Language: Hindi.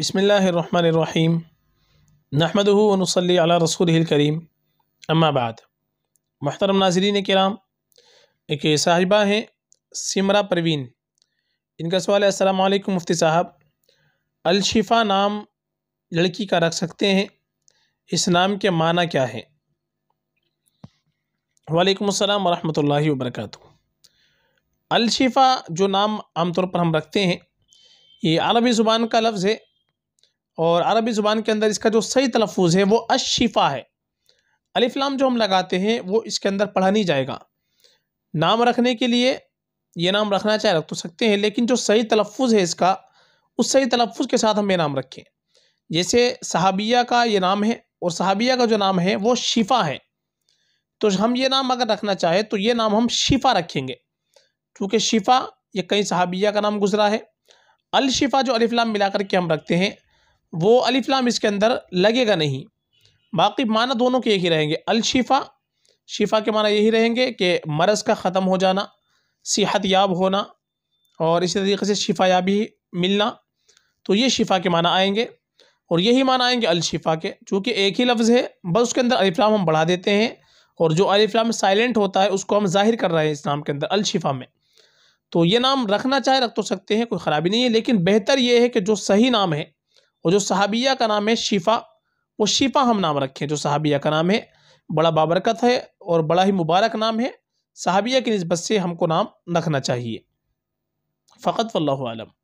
बसमीम नहमद वनसली अला रसूल करीम अम्माबाद महतरम नाजरीन कराम एक साहिबा हैं सिमरा परवीन इनका सवाल है वालेकुम मुफ्ती साहब अलशिफ़ा नाम लड़की का रख सकते हैं इस नाम के माना क्या है वालेकुम अस्सलाम वरहमतुल्लाहि वबरकatuh अलशिफ़ा जो नाम आमतौर पर हम रखते हैं ये अरबी ज़ुबान का लफ्ज़ है और अरबी ज़ुबान के अंदर इसका जो सही तलफ़ है वो अशिफा है अलिफ्लाम जो हम लगाते हैं वो इसके अंदर पढ़ा नहीं जाएगा नाम रखने के लिए ये नाम रखना चाहे रख तो सकते हैं लेकिन जो सही तलफ़ है इसका उस सही तलफ़ के साथ हम ये नाम रखें जैसे सहाबिया का ये नाम है और सहाबिया का जो नाम है वो शिफा है तो हम ये नाम अगर रखना चाहें तो ये नाम हम शिफा रखेंगे क्योंकि शिफा ये कई सहाबिया का नाम गुजरा है अलशिफा जो अलिफ्लाम मिला करके हम रखते हैं वो अलिफ इसके अंदर लगेगा नहीं बाकी माना दोनों के यही रहेंगे अलशिफ़ा शिफ़ा के माना यही रहेंगे कि मरज़ का ख़त्म हो जाना सेहत याब होना और इसी तरीके से शिफा याबी मिलना तो ये शिफा के माना आएंगे और यही माना आएंगे अलशिफा के चूँकि एक ही लफ्ज़ है बस उसके अंदर अलिफ्लाम हम बढ़ा देते हैं और जो अलिफ्लाम साइलेंट होता है उसको हम जाहिर कर रहे हैं इस नाम के अंदर अलशिफा में तो ये नाम रखना चाहे रख तो सकते हैं कोई ख़राबी नहीं है लेकिन बेहतर ये है कि जो सही नाम है और जो सहाबिया का नाम है शिफा वो शिफा हम नाम रखें जो सहाबिया का नाम है बड़ा बाबरकत है और बड़ा ही मुबारक नाम है सहाबिया की नस्बत से हमको नाम रखना चाहिए फ़कत वल्लम